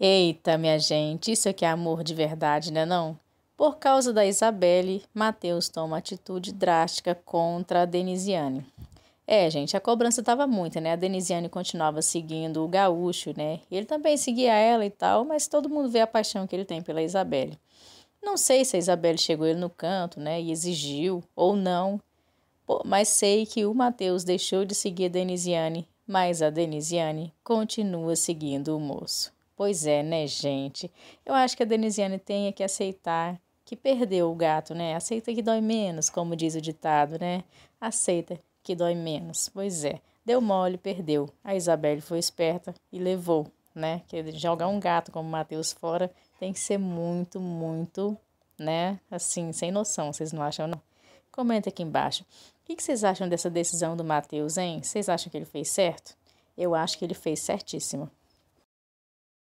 Eita, minha gente, isso aqui é amor de verdade, né não? Por causa da Isabelle, Matheus toma atitude drástica contra a Denisiane. É, gente, a cobrança estava muita, né? A Denisiane continuava seguindo o gaúcho, né? Ele também seguia ela e tal, mas todo mundo vê a paixão que ele tem pela Isabelle. Não sei se a Isabelle chegou ele no canto, né, e exigiu ou não, mas sei que o Matheus deixou de seguir a Denisiane, mas a Denisiane continua seguindo o moço. Pois é, né, gente? Eu acho que a Denisiane tem que aceitar que perdeu o gato, né? Aceita que dói menos, como diz o ditado, né? Aceita que dói menos. Pois é, deu mole, perdeu. A Isabelle foi esperta e levou, né? Que jogar um gato como o Matheus fora tem que ser muito, muito, né? Assim, sem noção, vocês não acham, não? Comenta aqui embaixo. O que vocês acham dessa decisão do Matheus, hein? Vocês acham que ele fez certo? Eu acho que ele fez certíssimo.